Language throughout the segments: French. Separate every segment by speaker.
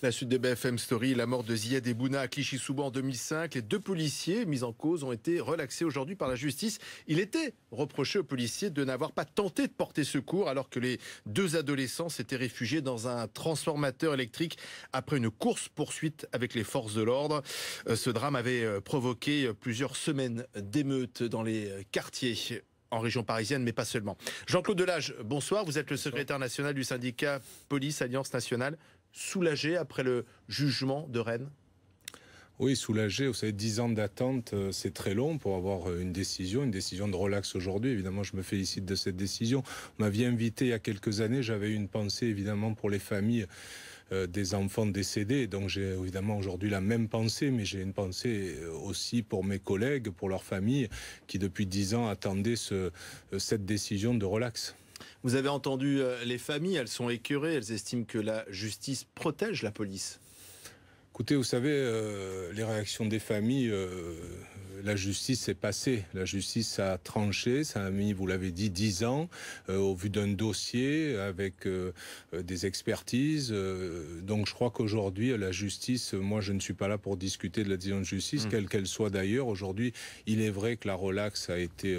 Speaker 1: La suite de BFM Story, la mort de Ziad Ebouna à Clichy-sous-Bois en 2005. Les deux policiers mis en cause ont été relaxés aujourd'hui par la justice. Il était reproché aux policiers de n'avoir pas tenté de porter secours alors que les deux adolescents s'étaient réfugiés dans un transformateur électrique après une course-poursuite avec les forces de l'ordre. Euh, ce drame avait euh, provoqué euh, plusieurs semaines d'émeutes dans les quartiers en région parisienne, mais pas seulement. Jean-Claude Delage, bonsoir. Vous êtes le secrétaire national du syndicat Police Alliance Nationale soulagé après le jugement de Rennes
Speaker 2: oui, soulagé. Vous savez, dix ans d'attente, euh, c'est très long pour avoir euh, une décision, une décision de relax aujourd'hui. Évidemment, je me félicite de cette décision. On m'avait invité il y a quelques années. J'avais une pensée, évidemment, pour les familles euh, des enfants décédés. Donc j'ai évidemment aujourd'hui la même pensée, mais j'ai une pensée aussi pour mes collègues, pour leurs familles, qui depuis dix ans attendaient cette décision de relax.
Speaker 1: Vous avez entendu euh, les familles, elles sont écœurées, elles estiment que la justice
Speaker 2: protège la police. Écoutez, vous savez, euh, les réactions des familles, euh, la justice s'est passée. La justice a tranché, ça a mis, vous l'avez dit, dix ans au vu d'un dossier avec des expertises. donc je crois qu'aujourd'hui, la justice, moi je ne suis pas là pour discuter de la décision de justice, mmh. quelle qu'elle soit d'ailleurs. Aujourd'hui, il est vrai que la relaxe a été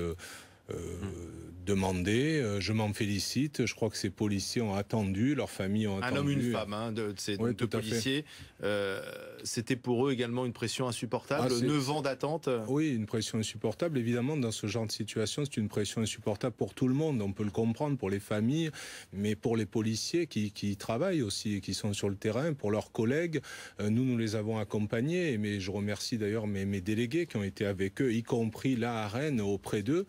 Speaker 2: Demander, euh, demandé. Euh, je m'en félicite. Je crois que ces policiers ont attendu, leurs familles ont attendu. Un homme, une femme,
Speaker 1: hein, de, ces deux policiers. Euh, c'était pour eux également une pression insupportable. Ah, neuf 9 ans d'attente.
Speaker 2: Oui, une pression insupportable. Évidemment, dans ce genre de situation, c'est une pression insupportable pour tout le monde. On peut le comprendre pour les familles, mais pour les policiers qui, travaillent aussi qui sont sur le terrain, pour leurs collègues. nous, nous les avons accompagnés. Mais je remercie d'ailleurs mes, mes, délégués qui ont été avec eux, y compris là à Rennes, auprès d'eux.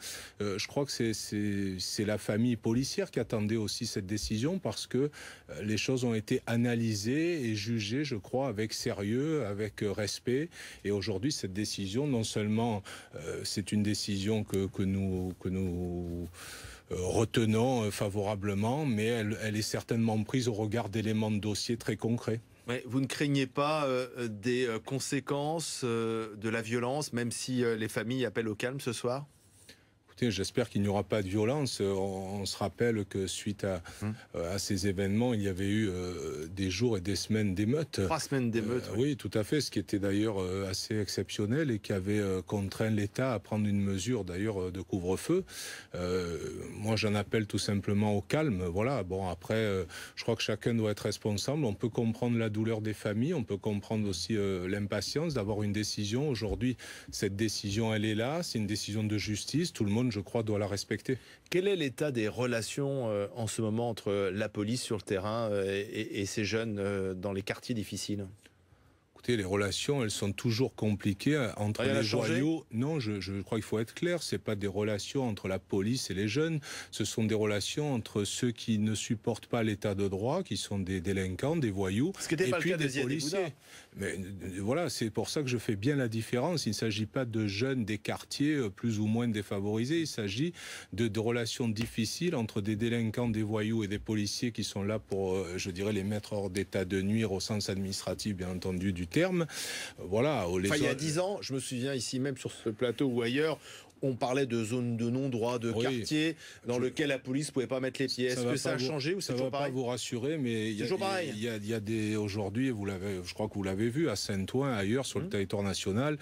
Speaker 2: Euh, je crois que c'est la famille policière qui attendait aussi cette décision parce que euh, les choses ont été analysées et jugées, je crois, avec sérieux, avec euh, respect. Et aujourd'hui, cette décision, non seulement c'est une décision que, nous... retenons favorablement, mais elle, est certainement prise au regard d'éléments de dossier très concrets.
Speaker 1: vous ne craignez pas des conséquences de la violence, même si les familles appellent au calme ce soir
Speaker 2: j'espère qu'il n'y aura pas de violence. Euh, on, se rappelle que suite à, hum. euh, à ces événements, il y avait eu euh, des jours et des semaines d'émeutes. Trois semaines d'émeutes. oui. tout à fait, ce qui était d'ailleurs assez exceptionnel et qui avait contraint l'État à prendre une mesure d'ailleurs de couvre-feu. moi, j'en appelle tout simplement au calme. Voilà. Bon, après, je crois que chacun doit être responsable. On peut comprendre la douleur des familles, on peut comprendre aussi l'impatience d'avoir une décision. Aujourd'hui, cette décision, elle est là. C'est une décision de justice. Tout le monde je crois, doit la respecter. Quel est l'état
Speaker 1: des relations euh, en ce moment entre la police sur le terrain euh, et, ces jeunes euh,
Speaker 2: dans les quartiers difficiles les relations, elles sont toujours compliquées euh, entre ah, les voyous. Non, je, crois qu'il faut être clair. C'est pas des relations entre la police et les jeunes. Ce sont des relations entre ceux qui ne supportent pas l'état de droit, qui sont des délinquants, des voyous, Ce et puis des, policiers. Mais euh, euh, voilà, c'est pour ça que je fais bien la différence. Il ne s'agit pas de jeunes des quartiers plus ou moins défavorisés. Il s'agit de, de, relations difficiles entre des délinquants, des voyous et des policiers qui sont là pour, je dirais, les mettre hors d'état de nuire au sens administratif, bien entendu, du terme. Voilà. il y a dix
Speaker 1: ans, je me souviens ici même sur ce plateau ou ailleurs, on parlait de zones de non-droit, de quartier dans lequel
Speaker 2: la police ne pouvait pas mettre les pieds. Est-ce que ça a changé ou ça va pas vous rassurer Mais il y, a, il y a, des aujourd'hui, vous l'avez, je crois que vous l'avez vu à Saint-Ouen, ailleurs sur le mmh. territoire national,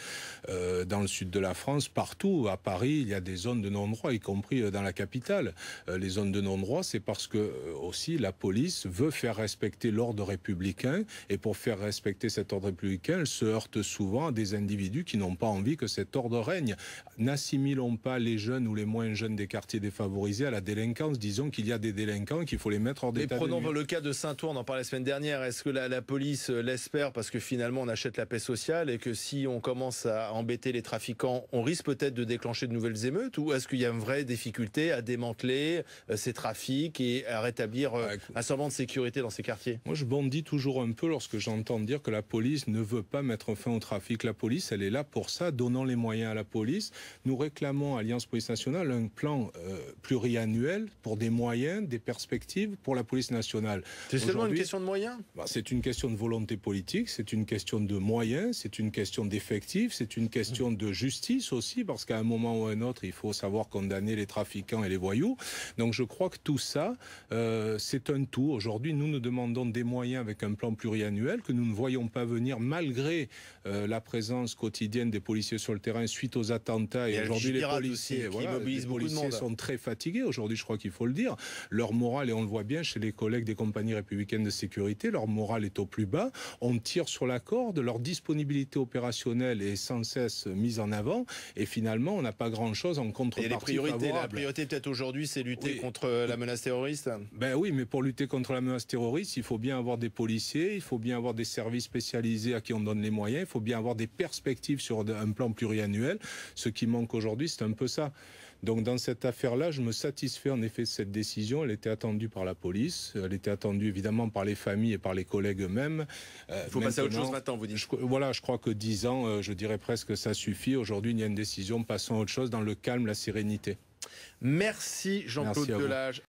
Speaker 2: euh, dans le sud de la France, partout. À Paris, il y a des zones de non-droit, y compris euh, dans la capitale. Euh, les zones de non-droit, c'est parce que aussi la police veut faire respecter l'ordre républicain et pour faire respecter cet ordre républicain, elle se heurte souvent à des individus qui n'ont pas envie que cet ordre règne. Nassim L'ont pas les jeunes ou les moins jeunes des quartiers défavorisés à la délinquance. Disons qu'il y a des délinquants qu'il faut les mettre hors d'état. Mais prenons
Speaker 1: le cas de Saint-Ouen, on en parlait la semaine dernière. Est-ce que la, police l'espère parce que finalement on achète la paix sociale et que si on commence à embêter les trafiquants, on risque peut-être de déclencher de nouvelles émeutes Ou est-ce qu'il y a une vraie difficulté à démanteler euh, ces trafics et à rétablir euh, un semblant de sécurité dans ces quartiers
Speaker 2: Moi je bondis toujours un peu lorsque j'entends dire que la police ne veut pas mettre fin au trafic. La police, elle est là pour ça. donnant les moyens à la police. Nous réclamons, Alliance Police Nationale, un plan euh, pluriannuel pour des moyens, des perspectives pour la police nationale. C'est seulement une question de moyens bah, C'est une question de volonté politique, c'est une question de moyens, c'est une question d'effectifs, c'est une question de justice aussi, parce qu'à un moment ou à un autre, il faut savoir condamner les trafiquants et les voyous. Donc je crois que tout ça, euh, c'est un tout. Aujourd'hui, nous nous demandons des moyens avec un plan pluriannuel que nous ne voyons pas venir malgré euh, la présence quotidienne des policiers sur le terrain suite aux attentats et, et aujourd'hui les policiers, les policiers sont très fatigués. Aujourd'hui, je crois qu'il faut le dire. Leur morale, et on le voit bien chez les collègues des compagnies républicaines de sécurité, leur morale est au plus bas. On tire sur la corde. Leur disponibilité opérationnelle est sans cesse mise en avant. Et finalement, on n'a pas grand-chose en contrepartie. Et les priorités, la
Speaker 1: priorité peut-être aujourd'hui, c'est lutter contre euh, la menace terroriste
Speaker 2: Ben oui, mais pour lutter contre la menace terroriste, il faut bien avoir des policiers, il faut bien avoir des services spécialisés à qui on donne les moyens, il faut bien avoir des perspectives sur un plan pluriannuel, ce qui manque aujourd'hui c'est un peu ça. Donc dans cette affaire-là, je me satisfais en effet de cette décision. Elle était attendue par la police, elle était attendue évidemment par les familles et par les collègues eux-mêmes. Euh, il faut passer à autre chose maintenant, vous dites. voilà, je crois que dix ans, euh, je dirais presque ça suffit. Aujourd'hui, il y a une décision, passons à autre chose dans le calme, la sérénité. Merci Jean-Claude Delage.